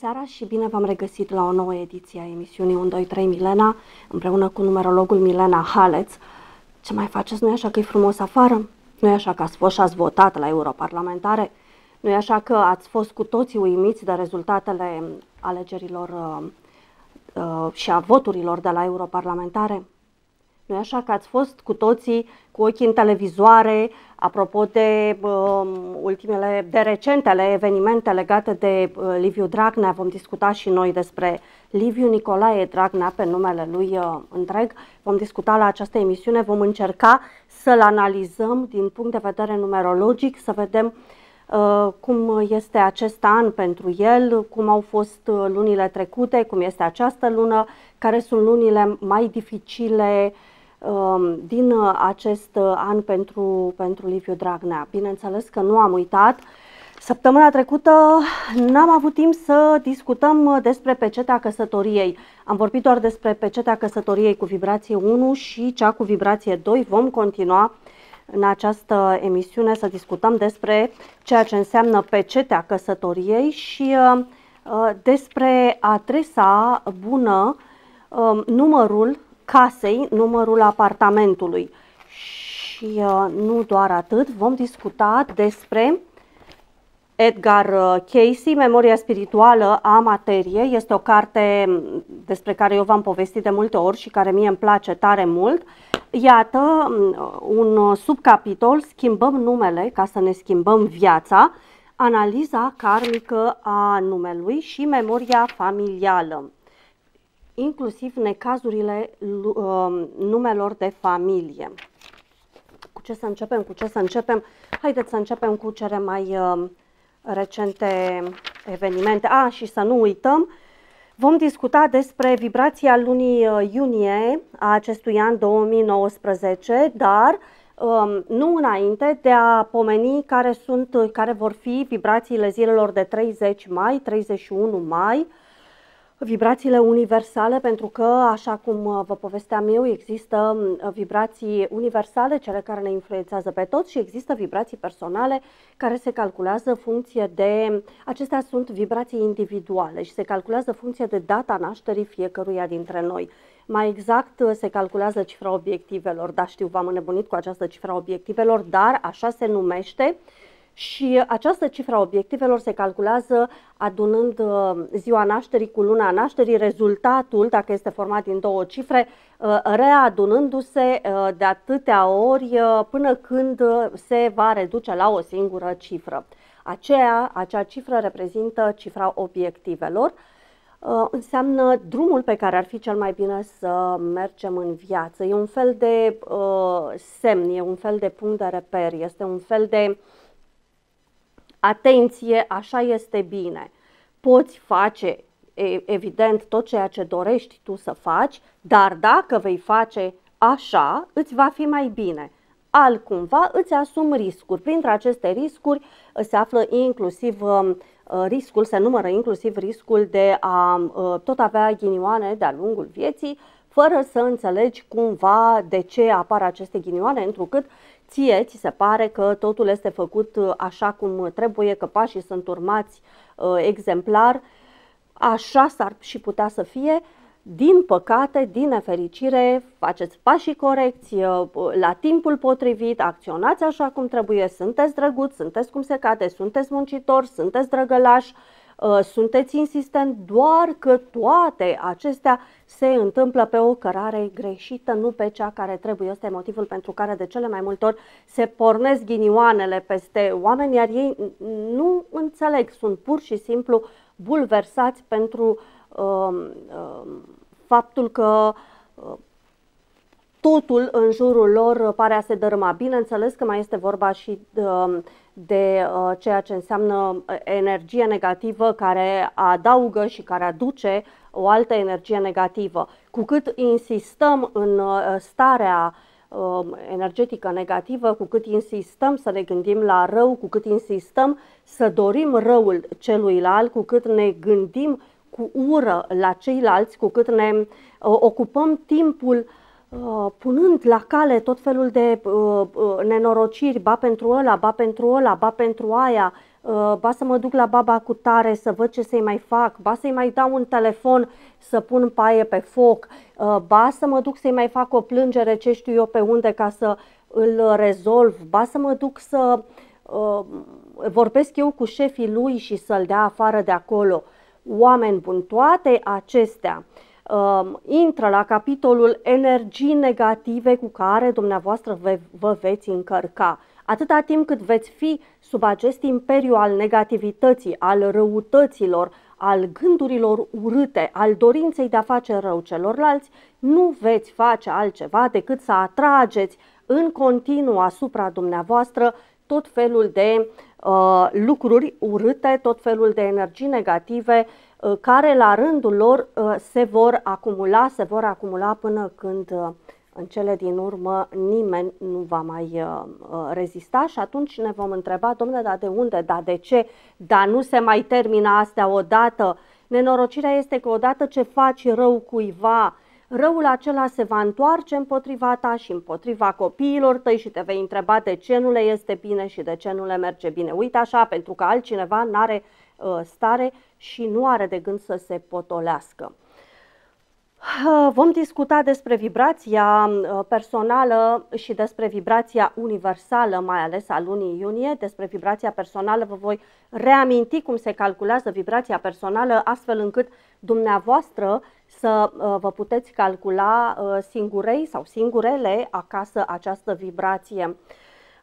seara și bine v-am regăsit la o nouă ediție a emisiunii 1-2-3 Milena, împreună cu numerologul Milena Haleț. Ce mai faceți? Nu-i așa că e frumos afară? Nu-i așa că ați fost și ați votat la europarlamentare? Nu-i așa că ați fost cu toții uimiți de rezultatele alegerilor uh, uh, și a voturilor de la europarlamentare? nu așa că ați fost cu toții cu ochii în televizoare, apropo de uh, ultimele, de recentele evenimente legate de uh, Liviu Dragnea, vom discuta și noi despre Liviu Nicolae Dragnea pe numele lui uh, întreg. Vom discuta la această emisiune, vom încerca să-l analizăm din punct de vedere numerologic, să vedem uh, cum este acest an pentru el, cum au fost uh, lunile trecute, cum este această lună, care sunt lunile mai dificile uh, Um, din uh, acest uh, an pentru, pentru Liviu Dragnea. Bineînțeles că nu am uitat. Săptămâna trecută n-am avut timp să discutăm uh, despre pecetea căsătoriei. Am vorbit doar despre pecetea căsătoriei cu vibrație 1 și cea cu vibrație 2. Vom continua în această emisiune să discutăm despre ceea ce înseamnă pecetea căsătoriei și uh, despre adresa bună, uh, numărul casei, numărul apartamentului. Și uh, nu doar atât, vom discuta despre Edgar uh, Casey, Memoria spirituală a materiei. Este o carte mm, despre care eu v-am povestit de multe ori și care mie îmi place tare mult. Iată mm, un uh, subcapitol, Schimbăm numele ca să ne schimbăm viața, analiza karmică a numelui și memoria familială inclusiv necazurile um, numelor de familie. Cu ce să începem? Cu ce să începem? Haideți să începem cu cele mai um, recente evenimente. A, ah, și să nu uităm, vom discuta despre vibrația lunii uh, iunie a acestui an 2019, dar um, nu înainte de a pomeni care, sunt, care vor fi vibrațiile zilelor de 30 mai, 31 mai, Vibrațiile universale, pentru că, așa cum uh, vă povesteam eu, există mm, uh, vibrații universale, cele care ne influențează pe toți și există vibrații personale care se calculează funcție de, acestea sunt vibrații individuale și se calculează funcție de data nașterii fiecăruia dintre noi. Mai exact uh, se calculează cifra obiectivelor, da știu, v-am înnebunit cu această cifra obiectivelor, dar așa se numește și această cifră a obiectivelor se calculează adunând uh, ziua nașterii cu luna nașterii, rezultatul, dacă este format din două cifre, uh, readunându-se uh, de atâtea ori până când se va reduce la o singură cifră. Aceea, acea cifră reprezintă cifra obiectivelor, înseamnă drumul pe care ar fi cel mai bine să mergem în viață. E un fel de semn, e un fel de punct de reper, este un fel de atenție, așa este bine. Poți face, evident, tot ceea ce dorești tu să faci, dar dacă vei face așa, îți va fi mai bine. Alcumva îți asumi riscuri. Printre aceste riscuri uh, se află inclusiv uh, uh, riscul, se numără inclusiv riscul de a tot avea ghinioane de-a lungul vieții, fără să înțelegi cumva de ce apar aceste ghinioane, întrucât ție ți se pare că totul este făcut uh, așa cum trebuie, că pașii sunt urmați uh, exemplar, așa s-ar și putea să fie, din păcate, din nefericire, faceți pașii corecți, uh, la timpul potrivit, acționați așa cum trebuie, sunteți drăguți, sunteți cum se cade, sunteți muncitori, sunteți drăgălași, Uh, sunteți insistent doar că toate acestea se întâmplă pe o cărare greșită, nu pe cea care trebuie. Este motivul pentru care de cele mai multe ori se pornesc ghinioanele peste oameni, iar ei nu înțeleg, sunt pur și simplu bulversați pentru uh, uh, faptul că uh, totul în jurul lor pare a se dărâma. Bineînțeles că mai este vorba și uh, de uh, ceea ce înseamnă uh, energie negativă care adaugă și care aduce o altă energie negativă. Cu cât insistăm în starea energetică negativă, cu cât insistăm să ne gândim la rău, cu cât insistăm să dorim răul celuilalt, cu cât ne gândim cu ură la ceilalți, cu cât ne ocupăm timpul uh, Ah, punând la cale tot felul de uh, uh, nenorociri, ba pentru ăla, ba pentru ăla, ba pentru aia, uh, ba să mă duc la baba cu tare să văd ce să-i mai fac, ba să-i mai dau un telefon să pun paie pe foc, ba să mă duc să-i mai fac o plângere ce știu eu pe unde ca să îl rezolv, ba să mă duc să vorbesc eu cu șefii lui și să-l dea afară de acolo. Oameni buni, toate acestea uh, um, intră la capitolul energii negative cu care dumneavoastră ve- vă veți încărca. Atâta timp cât veți fi sub acest imperiu al negativității, al răutăților, al gândurilor urâte, al dorinței de a face rău celorlalți, nu veți face altceva decât să atrageți în continuu asupra dumneavoastră tot felul de uh, lucruri urâte, tot felul de energii negative uh, Uh, care la rândul lor uh, se vor acumula, se vor acumula până când uh, în cele din urmă nimeni nu va mai rezista și atunci ne vom întreba, domnule, dar de unde, dar de ce, dar nu se mai termină astea odată. Nenorocirea este că odată ce faci rău cuiva, răul acela se va întoarce împotriva ta și împotriva copiilor tăi și te vei întreba de ce nu le este bine și de ce nu le merge bine. Uite așa, pentru că altcineva nu are uh, stare și nu are de gând să se potolească. Ah, vom discuta despre vibrația uh, personală și despre vibrația universală, mai ales a lunii iunie. Despre vibrația personală vă voi reaminti cum se calculează vibrația personală, astfel încât dumneavoastră să uh, vă puteți calcula uh, singurei sau singurele acasă această vibrație.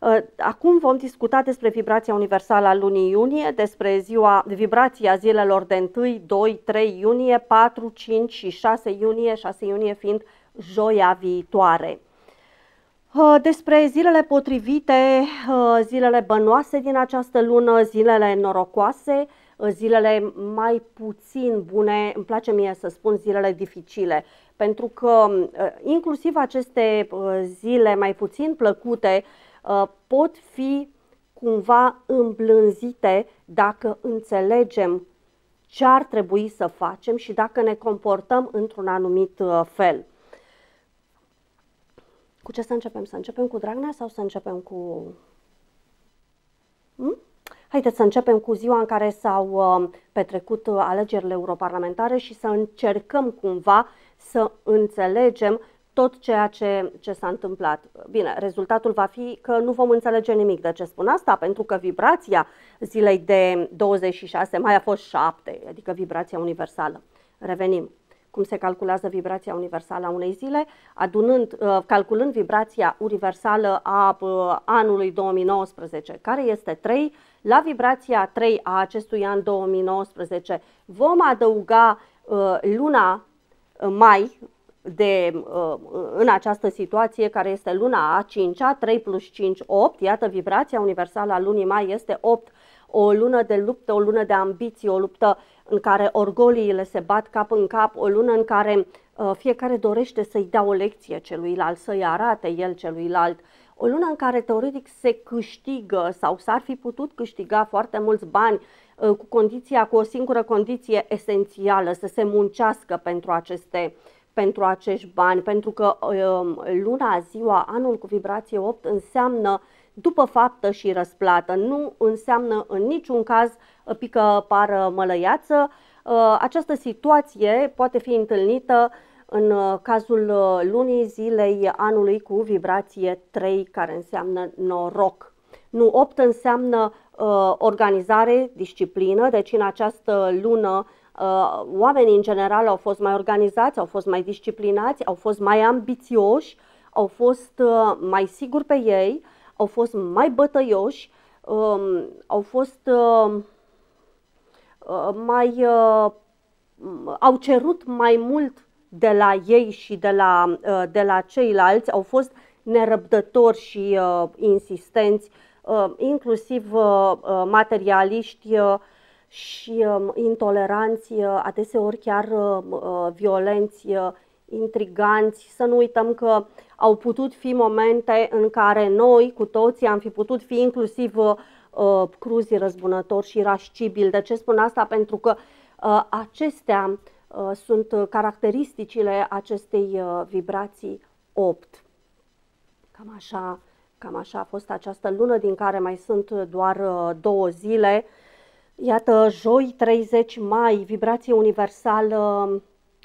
Uh, acum vom discuta despre vibrația universală a lunii iunie, despre ziua vibrația zilelor de 1, 2, 3 iunie, 4, 5 și 6 iunie, 6 iunie fiind joia viitoare. Uh, despre zilele potrivite, uh, zilele bănoase din această lună, zilele norocoase, zilele mai puțin bune, îmi place mie să spun zilele dificile, pentru că inclusiv aceste zile mai puțin plăcute Uh, pot fi cumva îmblânzite dacă înțelegem ce ar trebui să facem și dacă ne comportăm într-un anumit uh, fel. Cu ce să începem? Să începem cu Dragnea sau să începem cu... Hmm? Haideți să începem cu ziua în care s-au uh, petrecut alegerile europarlamentare și să încercăm cumva să înțelegem tot ceea ce, ce s-a întâmplat. Bine, rezultatul va fi că nu vom înțelege nimic de ce spun asta, pentru că vibrația zilei de 26 mai a fost 7, adică vibrația universală. Revenim cum se calculează vibrația universală a unei zile, adunând, uh, calculând vibrația universală a uh, anului 2019, care este 3, la vibrația 3 a acestui an 2019 vom adăuga uh, luna mai, de, uh, în această situație care este luna a 5-a, 3 plus 5, 8, iată vibrația universală a lunii mai este 8, o lună de luptă, o lună de ambiții, o luptă în care orgoliile se bat cap în cap, o lună în care uh, fiecare dorește să-i dea o lecție celuilalt, să-i arate el celuilalt, o lună în care teoretic se câștigă sau s-ar fi putut câștiga foarte mulți bani uh, cu condiția, cu o singură condiție esențială, să se muncească pentru aceste uh, pentru acești bani, pentru că um, luna, ziua, anul cu vibrație 8 înseamnă după faptă și răsplată, nu înseamnă în niciun caz uh, pică pară mălăiață. Uh, această situație poate fi întâlnită în uh, cazul lunii zilei anului cu vibrație 3, care înseamnă noroc. Nu 8 înseamnă organizare, disciplină, deci în această lună Uh, oamenii, în general, au fost mai organizați, au fost mai disciplinați, au fost mai ambițioși, au fost uh, mai siguri pe ei, au fost mai bătăioși, um, au fost uh, mai. au cerut mai mult de la ei și de la, de la ceilalți, au fost nerăbdători și insistenți, inclusiv materialiști și um, intoleranți, uh, adeseori chiar uh, uh, violenți, intriganți. Să nu uităm că au putut fi momente în care noi cu toții am fi putut fi inclusiv uh, cruzii răzbunători și irascibili. De ce spun asta? Pentru că uh, acestea uh, sunt caracteristicile acestei vibrații 8. Cam așa, cam așa a fost această lună, din care mai sunt doar două zile. Iată, joi 30 mai, vibrație universală,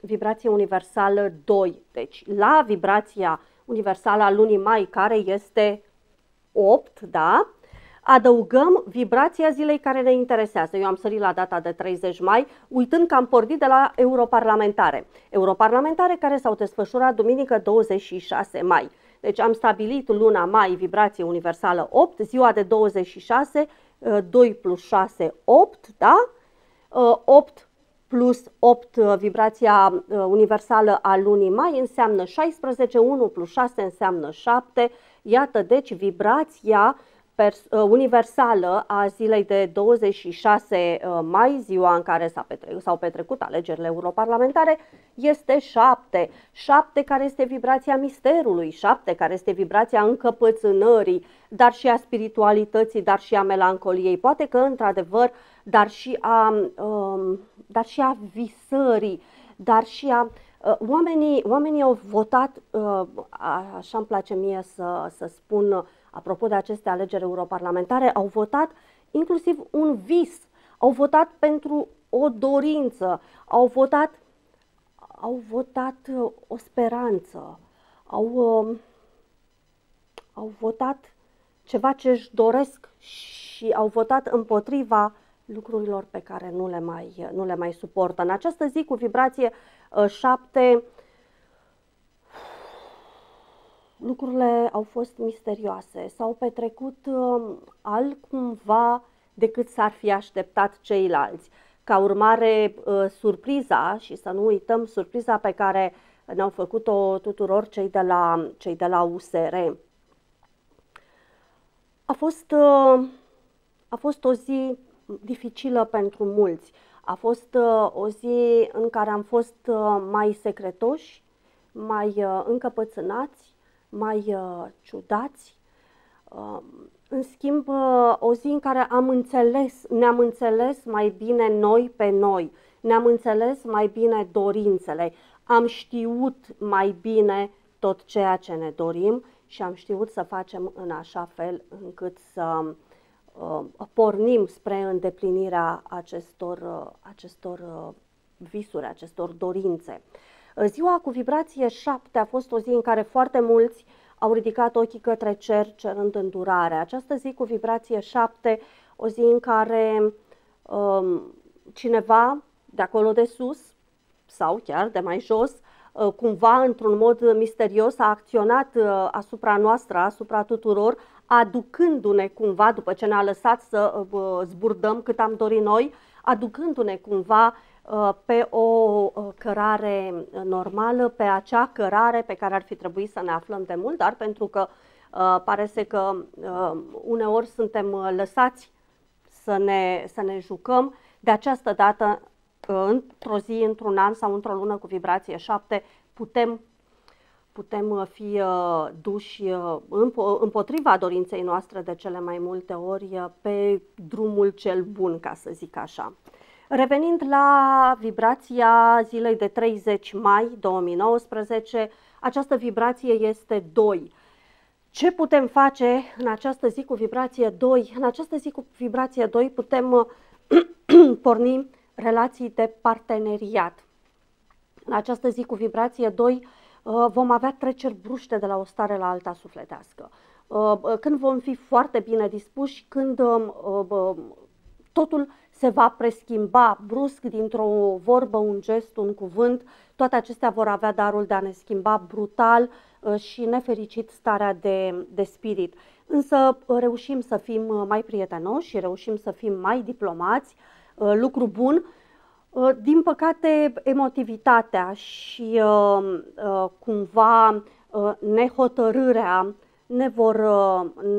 vibrație universală 2. Deci, la vibrația universală a lunii mai, care este 8, da? Adăugăm vibrația zilei care ne interesează. Eu am sărit la data de 30 mai, uitând că am pornit de la europarlamentare. Europarlamentare care s-au desfășurat duminică 26 mai. Deci am stabilit luna mai, vibrație universală 8, ziua de 26 2 uh, plus 6, 8, da? 8 uh, plus 8 uh, vibrația universală a lunii mai înseamnă 16, 1 plus 6 înseamnă 7. Iată, deci vibrația uh, Uh, universală a zilei de 26 uh, mai, ziua în care s-a petre- s-au petrecut alegerile europarlamentare, este 7. 7 care este vibrația misterului, 7 care este vibrația încăpățânării, dar și a spiritualității, dar și a melancoliei. Poate că, într-adevăr, dar și a, um, dar și a visării, dar și a uh, Oamenii, oamenii au votat, așa îmi place mie să, să spun, apropo de aceste alegeri europarlamentare, au votat inclusiv un vis, au votat pentru o dorință, au votat, au votat uh, o speranță, au, um, au votat ceva ce își doresc și au votat împotriva lucrurilor pe care nu le mai, nu le mai suportă. În această zi, cu vibrație 7, uh, lucrurile au fost misterioase, s-au petrecut uh, altcumva decât s-ar fi așteptat ceilalți. Ca urmare, uh, surpriza, și să nu uităm surpriza pe care ne-au făcut-o tuturor cei de la, cei de la USR, a fost, uh, a fost o zi dificilă pentru mulți. A fost uh, o zi în care am fost uh, mai secretoși, mai uh, încăpățânați, mai uh, ciudați. Uh, în schimb, uh, o zi în care am înțeles, ne-am înțeles mai bine noi pe noi, ne-am înțeles mai bine dorințele, am știut mai bine tot ceea ce ne dorim și am știut să facem în așa fel încât să uh, pornim spre îndeplinirea acestor, uh, acestor uh, visuri, acestor dorințe. Ziua cu vibrație 7 a fost o zi în care foarte mulți au ridicat ochii către cer, cerând îndurare. Această zi cu vibrație 7, o zi în care um, cineva de acolo de sus sau chiar de mai jos, uh, cumva într-un mod misterios a acționat uh, asupra noastră, asupra tuturor, aducându-ne cumva, după ce ne-a lăsat să uh, zburdăm cât am dorit noi, aducându-ne cumva Uh, pe o uh, cărare uh, normală, pe acea cărare pe care ar fi trebuit să ne aflăm de mult, dar pentru că pare să că uneori suntem lăsați să ne, să ne jucăm, de această dată, într-o zi, într-un an sau într-o lună cu vibrație 7, putem putem fi duși împotriva dorinței noastre de cele mai multe ori pe drumul cel bun, ca să zic așa. Revenind la vibrația zilei de 30 mai 2019, această vibrație este 2. Ce putem face în această zi cu vibrație 2? În această zi cu vibrație 2 putem porni relații de parteneriat. În această zi cu vibrație 2 uh, vom avea treceri bruște de la o stare la alta sufletească. Uh, uh, când vom fi foarte bine dispuși, când um, um, totul se va preschimba brusc dintr-o vorbă, un gest, un cuvânt, toate acestea vor avea darul de a ne schimba brutal uh, și nefericit starea de, de spirit. Însă uh, reușim să fim uh, mai prietenoși și reușim să fim mai diplomați, lucru bun. Din păcate, emotivitatea și cumva nehotărârea ne vor,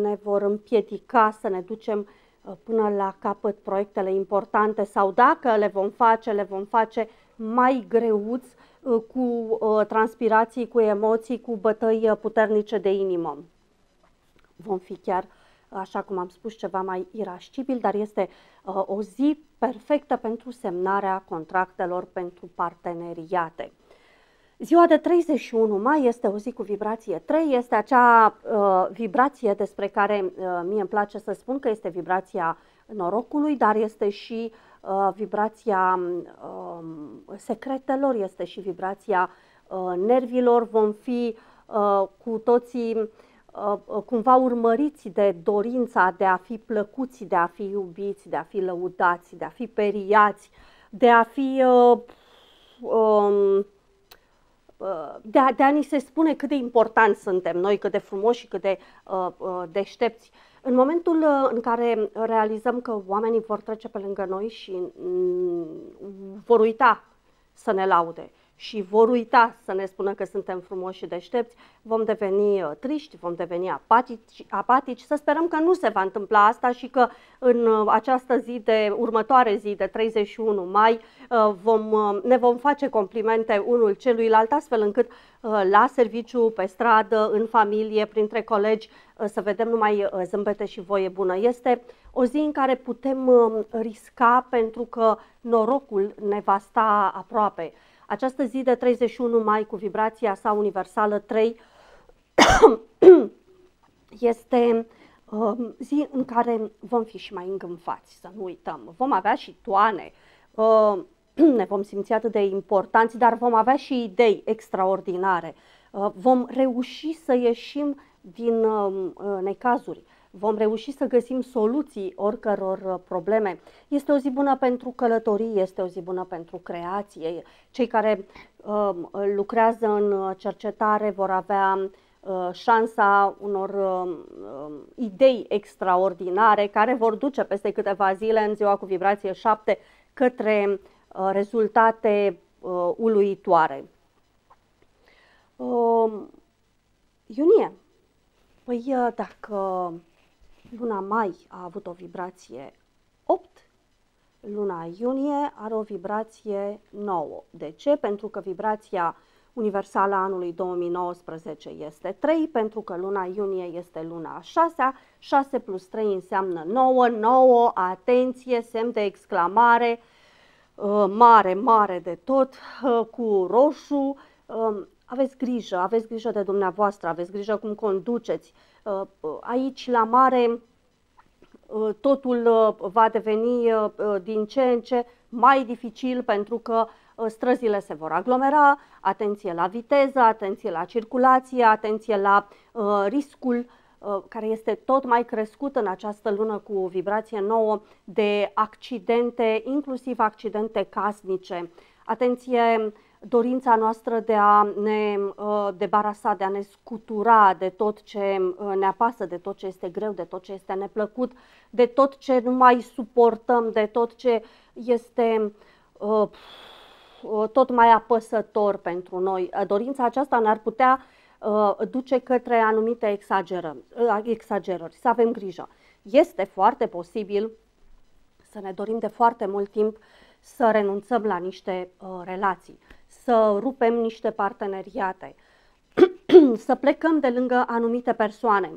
ne vor împiedica să ne ducem Uh, până la capăt proiectele importante sau dacă le vom face, le vom face mai greuți, uh, cu uh, transpirații, cu emoții, cu bătăi puternice de inimă. Vom fi chiar, așa cum am spus, ceva mai irascibil, dar este o zi perfectă pentru semnarea contractelor pentru parteneriate. Ziua de 31 mai este o zi cu vibrație 3, este acea uh, vibrație despre care uh, mie îmi place să spun că este vibrația norocului, dar este și uh, vibrația uh, secretelor, este și vibrația uh, nervilor. Vom fi uh, cu toții uh, uh, cumva urmăriți de dorința de a fi plăcuți, de a fi iubiți, de a fi lăudați, de a fi periați, de a fi... Uh, um, Uh, de, de ani se spune cât de important suntem noi, cât de frumoși și cât de uh, uh deștepți. În momentul uh, în care realizăm că oamenii vor trece pe lângă noi și mm, vor uita să ne laude și vor uita să ne spună că suntem frumoși și deștepți, vom deveni uh, triști, vom deveni apatici, apatici. Să sperăm că nu se va întâmpla asta și că în uh, această zi de următoare zi de 31 mai uh, vom, ne vom face complimente unul celuilalt, astfel încât la serviciu, pe stradă, în familie, printre colegi, să vedem numai zâmbete și voie bună. Este o zi în care putem risca pentru că norocul ne va sta aproape. Această zi de 31 mai cu vibrația sa universală 3 este uh, zi în care vom fi și mai îngânfați, să nu uităm. Vom avea și toane, uh, ne vom simți atât de importanți, dar vom avea și idei extraordinare. Uh, vom reuși să ieșim din um, uh, necazuri vom reuși să găsim soluții oricăror uh, probleme. Este o zi bună pentru călătorii, este o zi bună pentru creație. Cei care uh, lucrează în uh, cercetare vor avea uh, șansa unor uh, uh, idei extraordinare care vor duce peste câteva zile în ziua cu vibrație 7 către uh, rezultate uh, uluitoare. Um, păi, uh, iunie. Păi dacă Luna mai a avut o vibrație 8, luna iunie are o vibrație 9. De ce? Pentru că vibrația universală a anului 2019 este 3, pentru că luna iunie este luna 6 6 plus 3 înseamnă 9, 9, atenție, semn de exclamare, uh, mare, mare de tot, uh, cu roșu, um, aveți grijă, aveți grijă de dumneavoastră, aveți grijă cum conduceți. Uh, aici, la mare, uh, totul uh, va deveni din ce în ce mai dificil pentru că străzile se vor aglomera, atenție la viteză, atenție la circulație, atenție la riscul care este tot mai crescut în această lună cu vibrație nouă de accidente, inclusiv accidente casnice. Atenție dorința noastră de a ne uh, debarasa, de a ne scutura de tot ce uh, ne apasă, de tot ce este greu, de tot ce este neplăcut, de tot ce nu mai suportăm, de tot ce este uh, tot mai apăsător pentru noi. Dorința aceasta ne-ar putea duce către anumite exagerări, să avem grijă. Este foarte posibil să ne dorim de foarte mult timp să renunțăm la niște uh, relații să rupem niște parteneriate, să plecăm de lângă anumite persoane.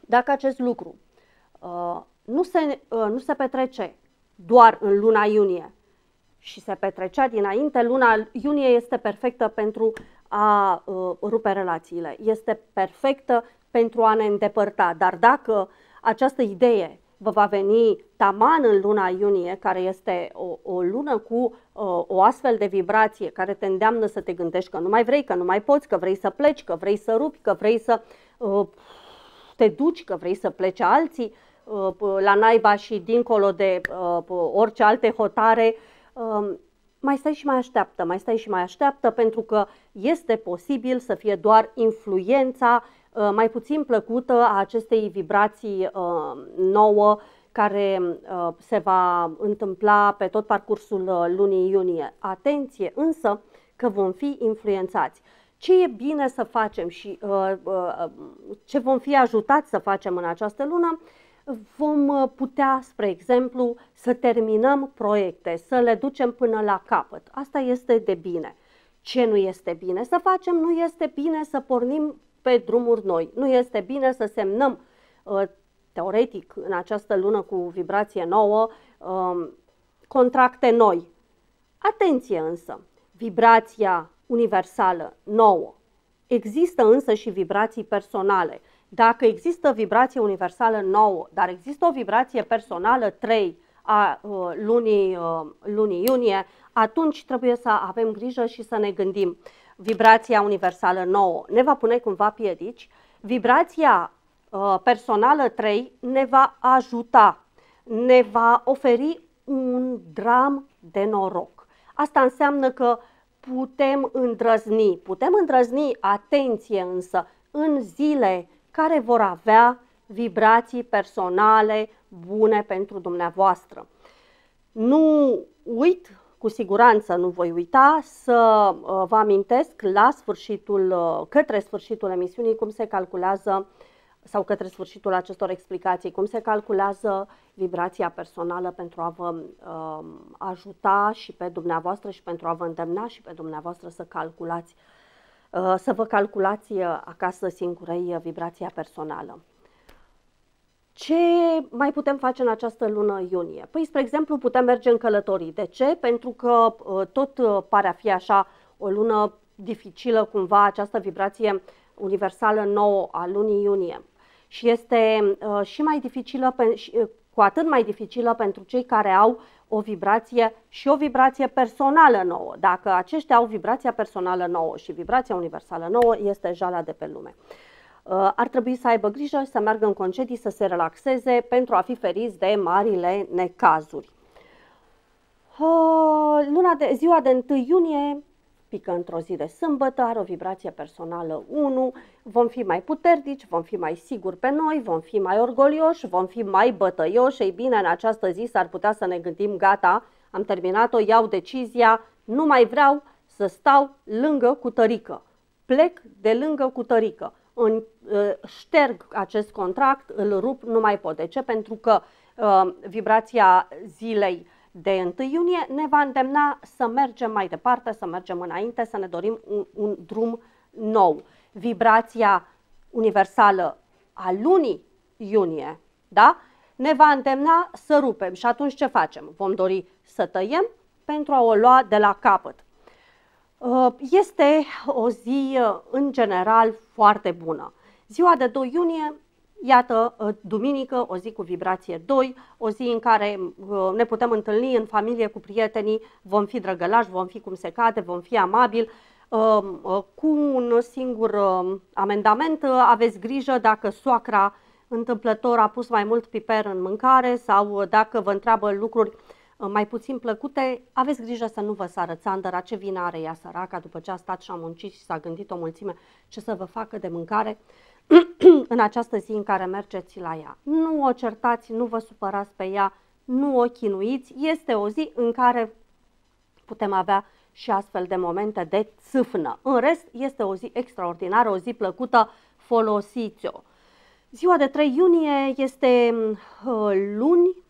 Dacă acest lucru uh, nu, se, uh, nu se petrece doar în luna iunie și se petrecea dinainte, luna iunie este perfectă pentru a uh, rupe relațiile, este perfectă pentru a ne îndepărta. Dar dacă această idee vă va veni taman în luna iunie, care este o, o lună cu uh, o astfel de vibrație care te îndeamnă să te gândești că nu mai vrei, că nu mai poți, că vrei să pleci, că vrei să rupi, că vrei să uh, te duci, că vrei să pleci alții uh, la naiba și dincolo de uh, orice alte hotare, uh, mai stai și mai așteaptă, mai stai și mai așteaptă pentru că este posibil să fie doar influența uh, Uh, mai puțin plăcută a acestei vibrații uh, nouă care uh, se va întâmpla pe tot parcursul lunii iunie. Atenție însă că vom fi influențați. Ce e bine să facem și ce vom fi ajutați să facem în această lună? vom putea, spre exemplu, să terminăm proiecte, să le ducem până la capăt. Asta este de bine. Ce nu este bine să facem? Nu este bine să pornim pe drumuri noi. Nu este bine să semnăm uh, teoretic în această lună cu vibrație nouă um, contracte noi. Atenție însă, vibrația universală nouă există însă și vibrații personale. Dacă există vibrație universală nouă, dar există o vibrație personală 3 a uh, lunii, uh, lunii iunie, atunci trebuie să avem grijă și să ne gândim vibrația universală nouă ne va pune cumva piedici, vibrația uh, personală 3 ne va ajuta, ne va oferi un dram de noroc. Asta înseamnă că putem îndrăzni, putem îndrăzni, atenție însă, în zile care vor avea vibrații personale bune pentru dumneavoastră. Nu uit cu siguranță nu voi uita să uh, vă amintesc la sfârșitul, uh, către sfârșitul emisiunii cum se calculează sau către sfârșitul acestor explicații, cum se calculează vibrația personală pentru a vă uh, ajuta și pe dumneavoastră și pentru a vă îndemna și pe dumneavoastră să calculați, uh, să vă calculați uh, acasă singurei vibrația personală. Ce mai putem face în această lună iunie? Păi, spre exemplu, putem merge în călătorii. De ce? Pentru că uh, tot uh, pare a fi așa o lună dificilă cumva această vibrație universală nouă a lunii iunie. Și este uh, și mai dificilă, cu atât mai dificilă pentru cei care au o vibrație și o vibrație personală nouă. Dacă aceștia au vibrația personală nouă și vibrația universală nouă, este jala de pe lume. Uh, ar trebui să aibă grijă să meargă în concedii, să se relaxeze pentru a fi feriți de marile necazuri. Uh, luna de, ziua de 1 iunie pică într-o zi de sâmbătă, are o vibrație personală 1, vom fi mai puternici, vom fi mai siguri pe noi, vom fi mai orgolioși, vom fi mai bătăioși. Ei bine, în această zi s-ar putea să ne gândim, gata, am terminat-o, iau decizia, nu mai vreau să stau lângă cu tărică. Plec de lângă cu tărică în, uh, șterg acest contract, îl rup, nu mai pot. De ce? Pentru că uh, vibrația zilei de 1 iunie ne va îndemna să mergem mai departe, să mergem înainte, să ne dorim un, un drum nou. Vibrația universală a lunii iunie, da? ne va îndemna să rupem și atunci ce facem? Vom dori să tăiem pentru a o lua de la capăt. Uh, este o zi, uh, în general, foarte bună. Ziua de 2 iunie, iată, uh, duminică, o zi cu vibrație 2, o zi în care ne putem întâlni în familie cu prietenii, vom fi drăgălași, vom fi cum se cade, vom fi amabili. Cu un singur amendament, aveți grijă dacă soacra întâmplător a pus mai mult piper în mâncare sau dacă vă întreabă lucruri uh, Uh, mai puțin plăcute, aveți grijă să nu vă sară țandăra, ce vină are ea săraca după ce a stat și a muncit și s-a gândit o mulțime ce să vă facă de mâncare în această zi în care mergeți la ea. Nu o certați, nu vă supărați pe ea, nu o chinuiți, este o zi în care putem avea și astfel de momente de țâfnă. În rest, este o zi extraordinară, o zi plăcută, folosiți-o. Ziua de 3 iunie este uh, luni,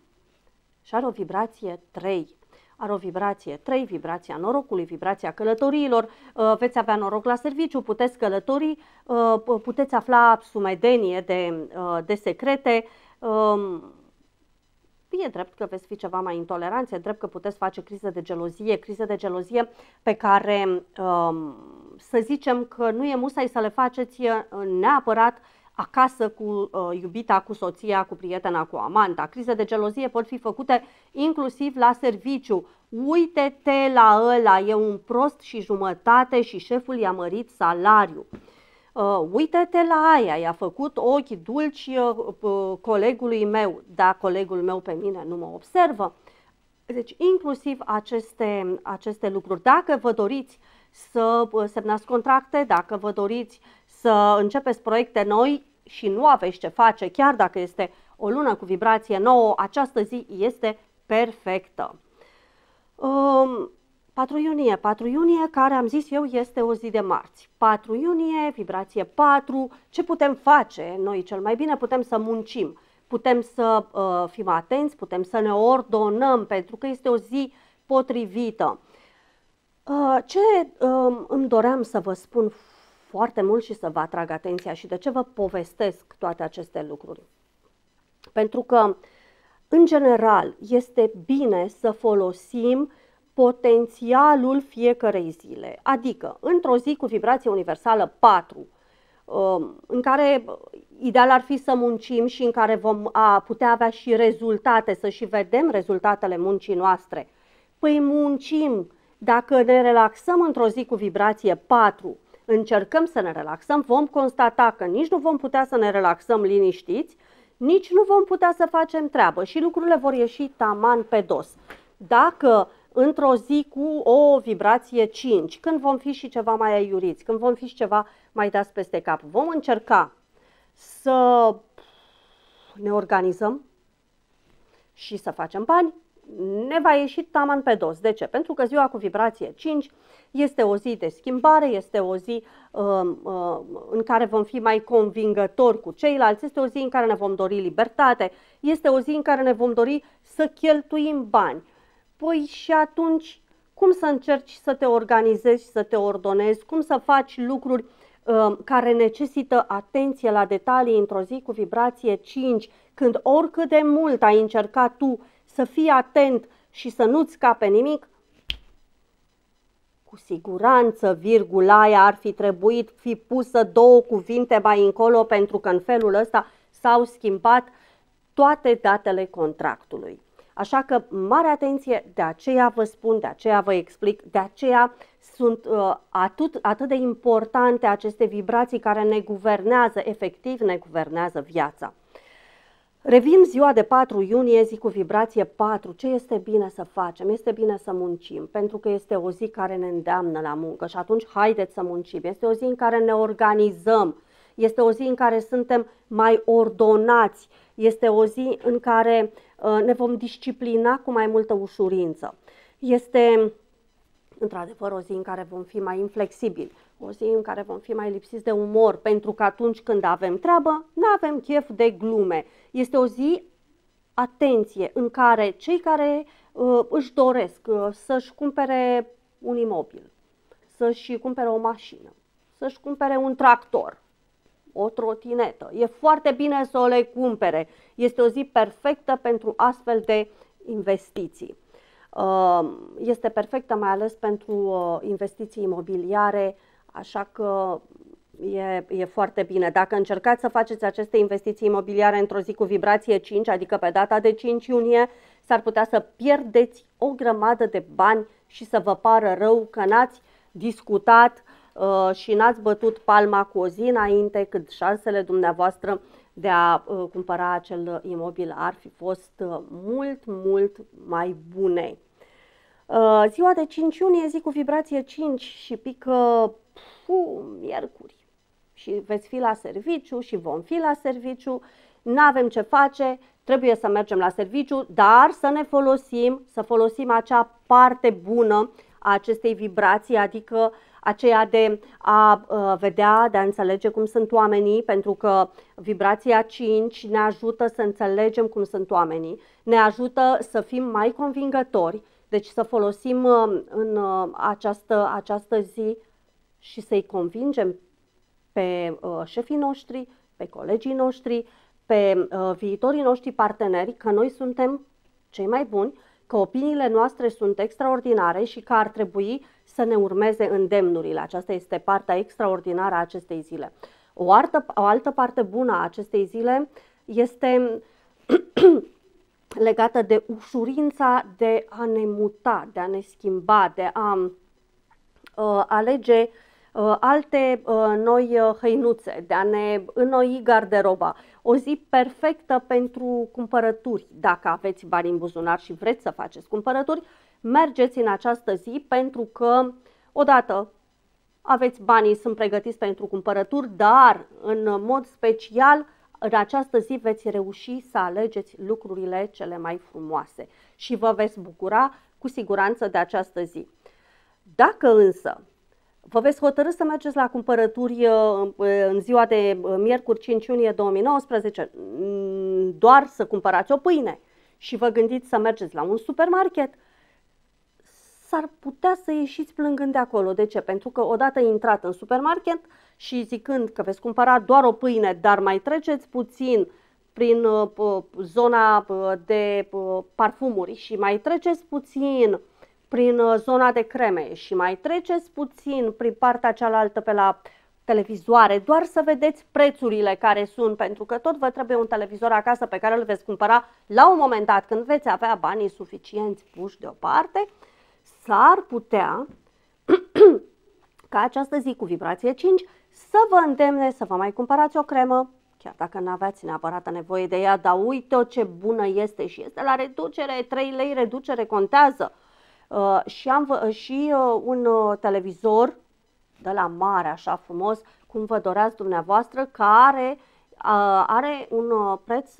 și are o vibrație 3 are o vibrație 3, vibrația norocului, vibrația călătoriilor, uh, veți avea noroc la serviciu, puteți călători, uh, puteți afla sumedenie de, uh, de secrete, um, E drept că veți fi ceva mai intoleranți, e drept că puteți face crize de gelozie, crize de gelozie pe care um, să zicem că nu e musai să le faceți neapărat acasă cu uh, iubita, cu soția, cu prietena, cu amanta. Crize de gelozie pot fi făcute inclusiv la serviciu. Uite-te la ăla, e un prost și jumătate și șeful i-a mărit salariul. Uh, uite-te la aia, i-a făcut ochi dulci uh, colegului meu, da, colegul meu pe mine nu mă observă. Deci inclusiv aceste, aceste lucruri. Dacă vă doriți uh, să uh, semnați contracte, dacă vă doriți să începeți proiecte noi și nu aveți ce face, chiar dacă este o lună cu vibrație nouă, această zi este perfectă. Um, 4 iunie, 4 iunie, care am zis eu este o zi de marți. 4 iunie, vibrație 4, ce putem face noi cel mai bine? Putem să muncim, putem să uh, fim atenți, putem să ne ordonăm, pentru că este o zi potrivită. Ah, ce um, îmi doream să vă spun foarte mult și să vă atrag atenția și de ce vă povestesc toate aceste lucruri? Pentru că, în general, este bine să folosim potențialul fiecărei zile. Adică, într-o zi cu vibrație universală 4, um, în care uh, ideal ar fi să muncim și în care vom putea avea și rezultate, să și vedem rezultatele muncii noastre. Păi muncim, dacă ne relaxăm într-o zi cu vibrație 4, încercăm să ne relaxăm, vom constata că nici nu vom putea să ne relaxăm liniștiți, nici nu vom putea să facem treabă și lucrurile vor ieși taman pe dos. Dacă într-o zi cu o vibrație 5, când vom fi și ceva mai aiuriți, când vom fi și ceva mai dați peste cap, vom încerca să ne organizăm și să facem bani, ne va ieși taman pe dos. De ce? Pentru că ziua cu vibrație 5 este o zi de schimbare, este o zi uh, uh, în care vom fi mai convingători cu ceilalți, este o zi în care ne vom dori libertate, este o zi în care ne vom dori să cheltuim bani. Păi și atunci cum să încerci să te organizezi, să te ordonezi, cum să faci lucruri uh, care necesită atenție la detalii într-o zi cu vibrație 5, când oricât de mult ai încercat tu să fii atent și să nu-ți scape nimic? Cu siguranță virgula aia ar fi trebuit fi pusă două cuvinte mai încolo pentru că în felul ăsta s-au schimbat toate datele contractului. Așa că mare atenție, de aceea vă spun, de aceea vă explic, de aceea sunt uh, atât, atât de importante aceste vibrații care ne guvernează, efectiv ne guvernează viața. Revin ziua de 4 iunie, zi cu vibrație 4. Ce este bine să facem? Este bine să muncim, pentru că este o zi care ne îndeamnă la muncă și atunci haideți să muncim. Este o zi în care ne organizăm, este o zi în care suntem mai ordonați, este o zi în care uh, ne vom disciplina cu mai multă ușurință. Este într-adevăr, o zi în care vom fi mai inflexibili, o zi în care vom fi mai lipsiți de umor, pentru că atunci când avem treabă, nu avem chef de glume. Este o zi, atenție, în care cei care uh, își doresc uh, să-și cumpere un imobil, să-și cumpere o mașină, să-și cumpere un tractor, o trotinetă. E foarte bine să o le cumpere. Este o zi perfectă pentru astfel de investiții. Uh, este perfectă, mai ales pentru uh, investiții imobiliare, așa că E, e foarte bine. Dacă încercați să faceți aceste investiții imobiliare într-o zi cu vibrație 5, adică pe data de 5 iunie, s-ar putea să pierdeți o grămadă de bani și să vă pară rău că n-ați discutat uh, și n-ați bătut palma cu o zi înainte cât șansele dumneavoastră de a uh, cumpăra acel imobil ar fi fost uh, mult, mult mai bune. Uh, ziua de 5 iunie, zi cu vibrație 5 și pică pfu, miercuri. Și veți fi la serviciu și vom fi la serviciu, nu avem ce face, trebuie să mergem la serviciu, dar să ne folosim, să folosim acea parte bună a acestei vibrații, adică uh, aceea de a uh, vedea, de a înțelege cum sunt oamenii, pentru că vibrația 5 ne ajută să înțelegem cum sunt oamenii, ne ajută să fim mai convingători, deci să folosim uh, în uh, această, această zi și să-i convingem pe șefii noștri, pe colegii noștri, pe viitorii noștri parteneri că noi suntem cei mai buni că opiniile noastre sunt extraordinare și că ar trebui să ne urmeze îndemnurile. Aceasta este partea extraordinară a acestei zile. O altă, o altă parte bună a acestei zile este legată de ușurința de a ne muta, de a ne schimba, de a uh, alege uh, Uh, alte uh, noi uh, hăinuțe, de a ne înnoi garderoba. O zi perfectă pentru cumpărături. Dacă aveți bani în buzunar și vreți să faceți cumpărături, mergeți în această zi pentru că, odată, aveți banii, sunt pregătiți pentru cumpărături, dar, în mod special, în această zi veți reuși să alegeți lucrurile cele mai frumoase și vă veți bucura cu siguranță de această zi. Dacă însă Vă veți hotărâ să mergeți la cumpărături uh, uh, în ziua de uh, miercuri 5 iunie 2019 mm, doar să cumpărați o pâine și vă gândiți să mergeți la un supermarket, s-ar putea să ieșiți plângând de acolo. De ce? Pentru că odată intrat în supermarket și zicând că veți cumpăra doar o pâine, dar mai treceți puțin prin zona de parfumuri și mai treceți puțin prin uh, zona de creme și mai treceți puțin prin partea cealaltă pe la televizoare, doar să vedeți prețurile care sunt, pentru că tot vă trebuie un televizor acasă pe care îl veți cumpăra la un moment dat, când veți avea banii suficienți puși deoparte, s-ar putea ca această zi cu vibrație 5 să vă îndemne să vă mai cumpărați o cremă, chiar dacă nu aveați neapărat nevoie de ea, dar uite-o ce bună este și este la reducere, 3 lei reducere contează. Uh, și am vă, uh, și uh, un uh, televizor de la mare, așa frumos, cum vă doreați dumneavoastră, care are un preț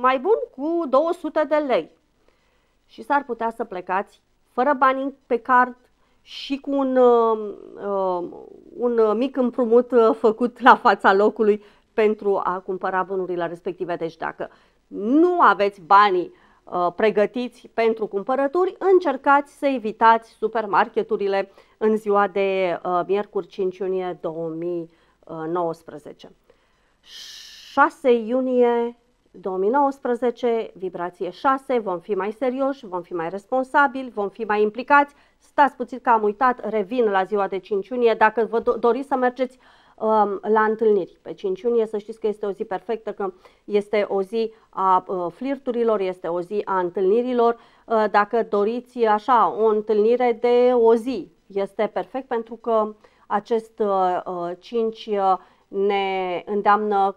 mai bun cu 200 de lei. Și s-ar putea să plecați fără bani pe card și cu un, un mic împrumut făcut la fața locului pentru a cumpăra bunurile respective. Deci dacă nu aveți banii Uh, pregătiți pentru cumpărături, încercați să evitați supermarketurile în ziua de uh, miercuri 5 iunie 2019. 6 iunie 2019, vibrație 6, vom fi mai serioși, vom fi mai responsabili, vom fi mai implicați. Stați puțin că am uitat, revin la ziua de 5 iunie. Dacă vă doriți să mergeți uh, Um, la întâlniri. Pe 5 iunie să știți că este o zi perfectă, că este o zi a uh, flirturilor, este o zi a întâlnirilor. Uh, dacă doriți așa o întâlnire de o zi, este perfect pentru că acest 5 uh, ne îndeamnă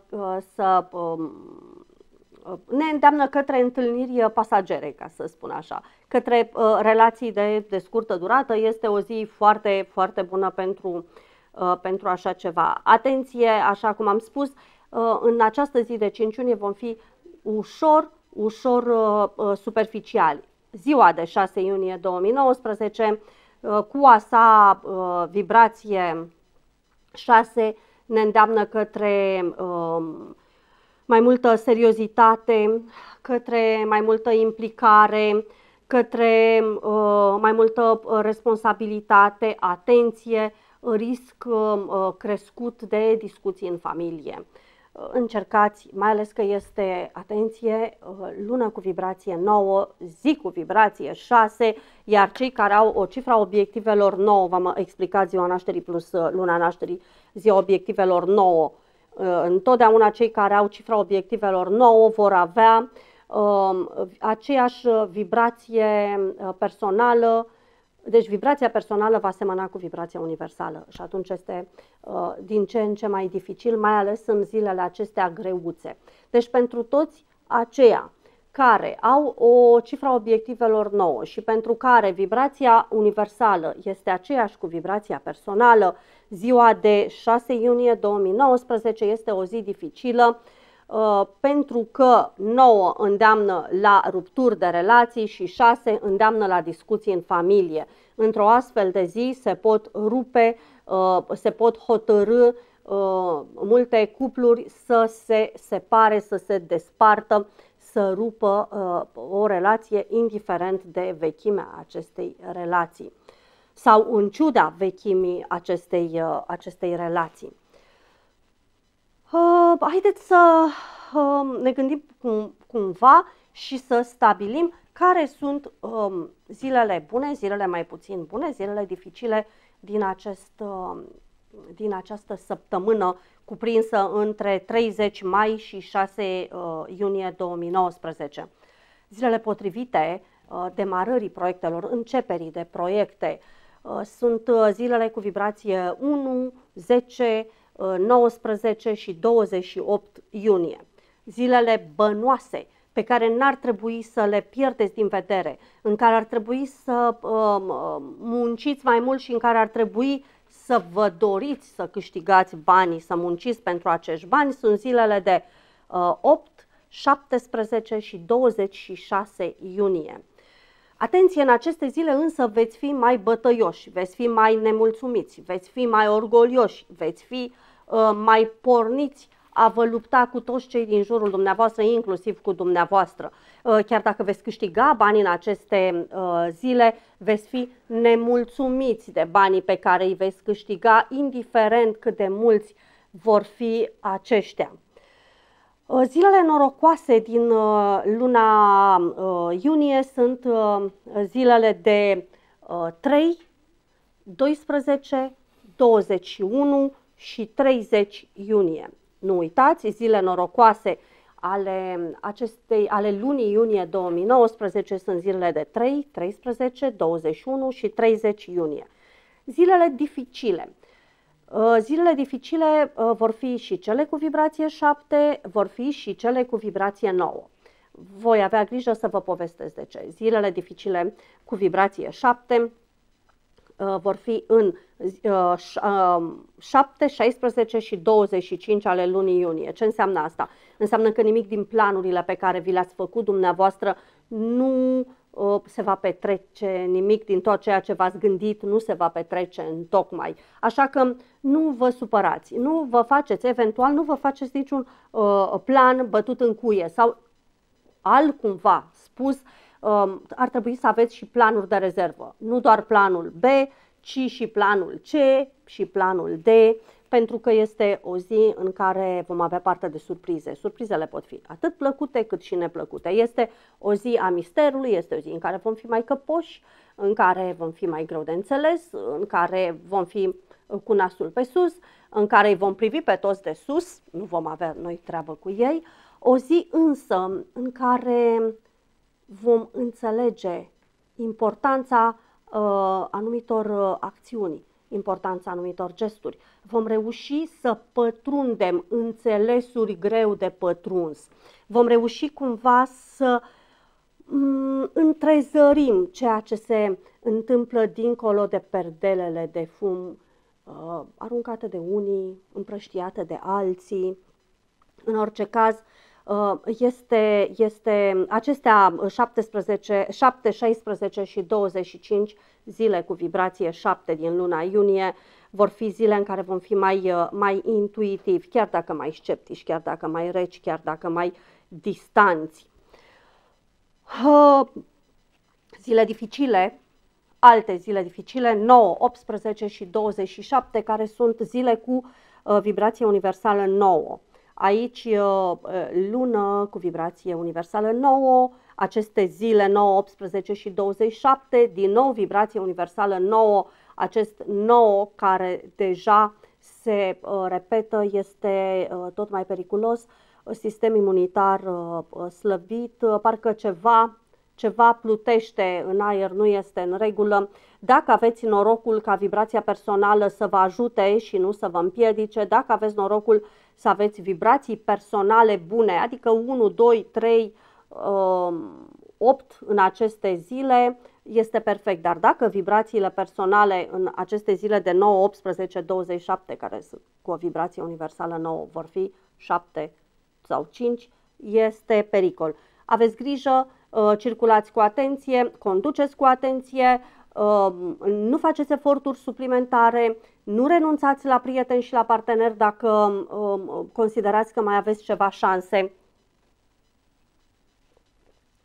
să um, ne îndeamnă către întâlniri pasagere, ca să spun așa, către relații de, de scurtă durată. Este o zi foarte, foarte bună pentru uh, Uh, pentru așa ceva. Atenție, așa cum am spus, uh, în această zi de 5 iunie vom fi ușor, ușor uh, superficiali. Ziua de 6 iunie 2019, cu a sa vibrație 6, ne îndeamnă către um, mai multă seriozitate, către mai multă implicare, către mai multă responsabilitate, atenție, risc uh, crescut de discuții în familie. Uh, încercați, mai ales că este, atenție, uh, lună cu vibrație 9, zi cu vibrație 6, iar cei care au o cifra obiectivelor 9, v-am explicat ziua nașterii plus luna nașterii, ziua obiectivelor 9, întotdeauna cei care au cifra obiectivelor 9 vor avea um, aceeași vibrație personală deci vibrația personală va semăna cu vibrația universală și atunci este uh, din ce în ce mai dificil, mai ales în zilele acestea greuțe. Deci pentru toți aceia care au o cifra obiectivelor nouă și pentru care vibrația universală este aceeași cu vibrația personală, ziua de 6 iunie 2019 este o zi dificilă Uh, pentru că 9 îndeamnă la rupturi de relații și 6 îndeamnă la discuții în familie. Într-o astfel de zi se pot rupe, uh, se pot hotărâ uh, multe cupluri să se separe, să se despartă, să rupă o relație indiferent de vechimea acestei relații sau în ciuda vechimii acestei, acestei relații. Ă, haideți să ă, ne gândim cum, cumva și să stabilim care sunt um, zilele bune, zilele mai puțin bune, zilele dificile din, acest, din această săptămână cuprinsă între 30 mai și 6 uh, iunie 2019. Zilele potrivite uh, demarării proiectelor, începerii de proiecte, uh, sunt zilele cu vibrație 1, 10, 19 uh, și 28 iunie. Zilele bănoase pe care n-ar trebui să le pierdeți din vedere, în care ar trebui să um, um, munciți mai mult și în care ar trebui să vă doriți să câștigați banii, să munciți pentru acești bani, sunt zilele de uh, 8, 17 și 26 iunie. Atenție, în aceste zile însă veți fi mai bătăioși, veți fi mai nemulțumiți, veți fi mai orgolioși, veți fi uh, mai porniți a vă lupta cu toți cei din jurul dumneavoastră, inclusiv cu dumneavoastră. Uh, chiar dacă veți câștiga bani în aceste uh, zile, veți fi nemulțumiți de banii pe care îi veți câștiga, indiferent cât de mulți vor fi aceștia. Uh, zilele norocoase din uh, luna uh, iunie sunt zilele de 3, 12, 21 și 30 iunie. Nu uitați, zile norocoase ale, acestei, ale lunii iunie 2019 sunt zilele de 3, 13, 21 și 30 iunie. Zilele dificile. Uh, zilele dificile uh, vor fi și cele cu vibrație 7, vor fi și cele cu vibrație 9. Voi avea grijă să vă povestesc de ce. Zilele dificile cu vibrație 7 uh, vor fi în 7, 16 și 25 ale lunii iunie. Ce înseamnă asta? Înseamnă că nimic din planurile pe care vi le-ați făcut dumneavoastră nu Ă, se va petrece nimic din tot ceea ce v-ați gândit, nu se va petrece în tocmai. Așa că nu vă supărați, nu vă faceți, eventual nu vă faceți niciun uh, plan bătut în cuie sau altcumva spus, uh, ar trebui să aveți și planuri de rezervă, nu doar planul B, ci și planul C și planul D, pentru că este o zi în care vom avea parte de surprize. Surprizele pot fi atât plăcute cât și neplăcute. Este o zi a misterului, este o zi în care vom fi mai căpoși, în care vom fi mai greu de înțeles, în care vom fi uh, cu nasul pe sus, în care îi vom privi pe toți de sus, nu vom avea noi treabă cu ei, o zi însă în care vom înțelege importanța uh, anumitor uh, acțiuni importanța anumitor gesturi. Vom reuși să pătrundem înțelesuri greu de pătruns. Vom reuși cumva să mm, întrezărim ceea ce se întâmplă dincolo de perdelele de fum uh, aruncate de unii, împrăștiate de alții. În orice caz, uh, este, este, acestea 17, 7, 16 și 25 zile cu vibrație 7 din luna iunie vor fi zile în care vom fi mai, uh, mai intuitivi, chiar dacă mai sceptici, chiar dacă mai reci, chiar dacă mai distanți. Uh, zile dificile, alte zile dificile, 9, 18 și 27, care sunt zile cu uh, vibrație universală 9. Aici lună cu vibrație universală 9, aceste zile 9, 18 și 27, din nou vibrație universală 9, acest 9 care deja se uh, repetă, este uh, tot mai periculos, sistem imunitar uh, slăbit, parcă ceva ceva plutește în aer, nu este în regulă. Dacă aveți norocul ca vibrația personală să vă ajute și nu să vă împiedice, dacă aveți norocul să aveți vibrații personale bune, adică 1, 2, 3, 8 um, în aceste zile este perfect, dar dacă vibrațiile personale în aceste zile de 9, 18, 27, care sunt cu o vibrație universală 9, vor fi 7 sau 5, este pericol. Aveți grijă, uh, circulați cu atenție, conduceți cu atenție, um, nu faceți eforturi suplimentare, nu renunțați la prieteni și la parteneri dacă um, considerați că mai aveți ceva șanse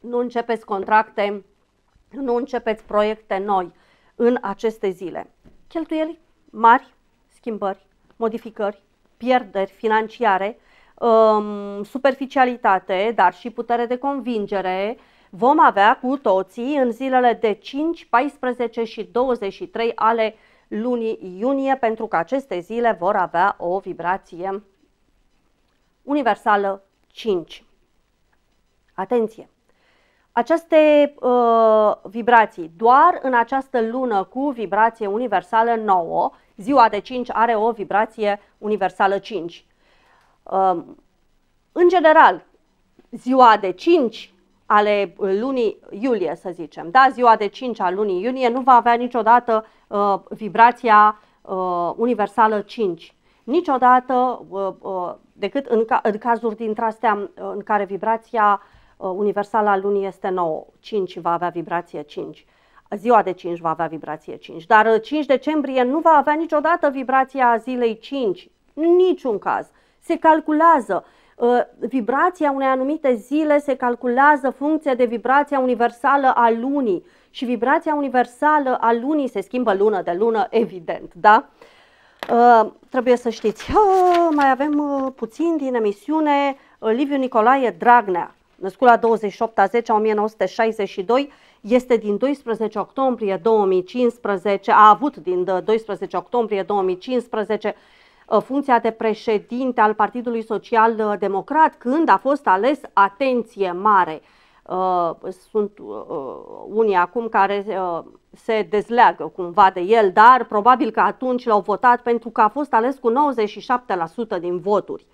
nu începeți contracte, nu începeți proiecte noi în aceste zile. Cheltuieli mari, schimbări, modificări, pierderi financiare, um, superficialitate, dar și putere de convingere, vom avea cu toții în zilele de 5, 14 și 23 ale lunii iunie, pentru că aceste zile vor avea o vibrație universală 5. Atenție! aceste uh, vibrații doar în această lună cu vibrație universală 9, ziua de 5 are o vibrație universală 5. Uh, um, în general, ziua de 5 ale lunii iulie, să zicem, da, ziua de 5 a lunii iunie nu va avea niciodată uh, vibrația uh, universală 5. Niciodată, uh, uh, decât în, ca, în cazuri dintre astea uh, în care vibrația uh, Uh, universala al lunii este 9, 5 va avea vibrație 5. Ziua de 5 va avea vibrație 5, dar 5 uh, decembrie nu va avea niciodată vibrația zilei 5, în niciun caz. Se calculează uh, vibrația unei anumite zile se calculează funcție de vibrația universală a lunii și vibrația universală a lunii se schimbă lună de lună, evident, da? Uh, trebuie să știți, uh, mai avem uh, puțin din emisiune, uh, Liviu Nicolae Dragnea născut la 28 a 10 a 1962, este din 12 octombrie 2015, a avut din 12 uh, octombrie 2015 uh, funcția de președinte al Partidului Social uh, Democrat când a fost ales atenție mare. Sunt unii acum care se dezleagă cumva de el, dar probabil că atunci l-au votat pentru că a fost ales cu 97% din voturi.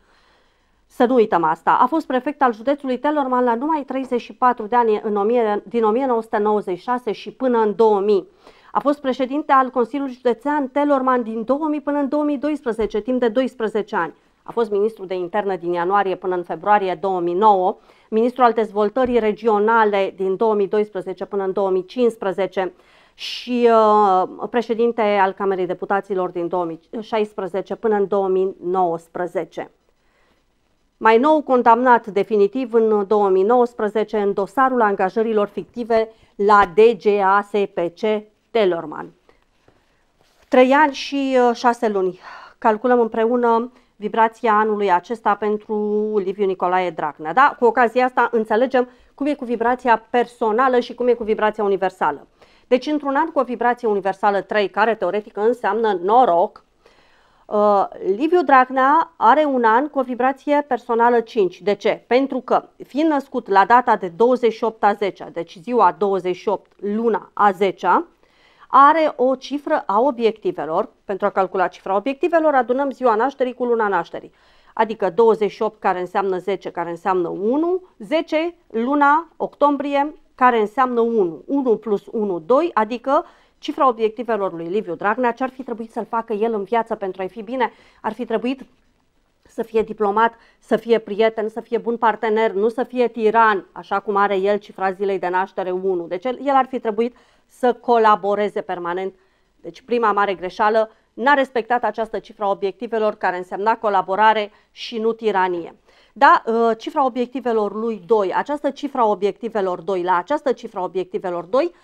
Să nu uităm asta. A fost prefect al județului Telorman la numai 34 de ani în 1000, din 1996 și până în 2000. A fost președinte al Consiliului Județean Telorman din 2000 până în 2012, timp de 12 ani. A fost ministru de interne din ianuarie până în februarie 2009, ministru al dezvoltării regionale din 2012 până în 2015 și uh, președinte al Camerei Deputaților din 2016 până în 2019 mai nou condamnat definitiv în 2019 în dosarul angajărilor fictive la DGASPC Telorman. Trei ani și uh, șase luni. Calculăm împreună vibrația anului acesta pentru Liviu Nicolae Dragnea. Da? Cu ocazia asta înțelegem cum e cu vibrația personală și cum e cu vibrația universală. Deci într-un an cu o vibrație universală 3, care teoretic înseamnă noroc, Uh, Liviu Dragnea are un an cu o vibrație personală 5. De ce? Pentru că, fiind născut la data de 28 a 10, deci ziua 28, luna a 10, are o cifră a obiectivelor. Pentru a calcula cifra obiectivelor, adunăm ziua nașterii cu luna nașterii. Adică 28 care înseamnă 10, care înseamnă 1, 10 luna octombrie care înseamnă 1, 1 plus 1, 2, adică cifra obiectivelor lui Liviu Dragnea, ce ar fi trebuit să-l facă el în viață pentru a fi bine, ar fi trebuit să fie diplomat, să fie prieten, să fie bun partener, nu să fie tiran, așa cum are el cifra zilei de naștere 1. Deci el, el ar fi trebuit să colaboreze permanent. Deci prima mare greșeală, n-a respectat această cifra obiectivelor care însemna colaborare și nu tiranie. Da, uh, cifra obiectivelor lui 2, această cifra obiectivelor 2, la această cifra obiectivelor 2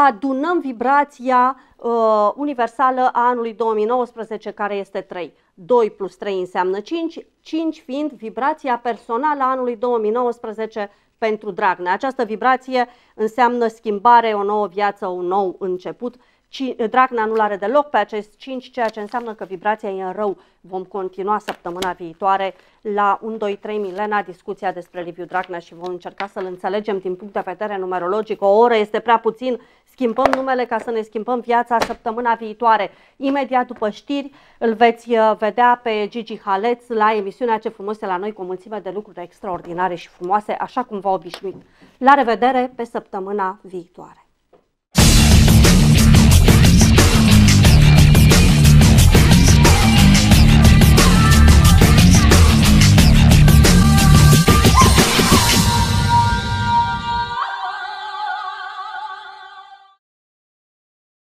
adunăm vibrația uh, universală a anului 2019, care este 3. 2 plus 3 înseamnă 5, 5 fiind vibrația personală a anului 2019 pentru Dragnea. Această vibrație înseamnă schimbare, o nouă viață, un nou început Eh, Dragnea nu l-are deloc pe acest 5, ceea ce înseamnă că vibrația e în rău. Vom continua săptămâna viitoare la 1, 2, 3 Milena discuția despre Liviu Dragnea și vom încerca să-l înțelegem din punct de vedere numerologic. O oră este prea puțin, schimbăm numele ca să ne schimbăm viața săptămâna viitoare. Imediat după știri îl veți eh, vedea pe Gigi Haleț la emisiunea Ce frumoase la noi cu o mulțime de lucruri extraordinare și frumoase, așa cum v-a obișnuit. La revedere pe săptămâna viitoare!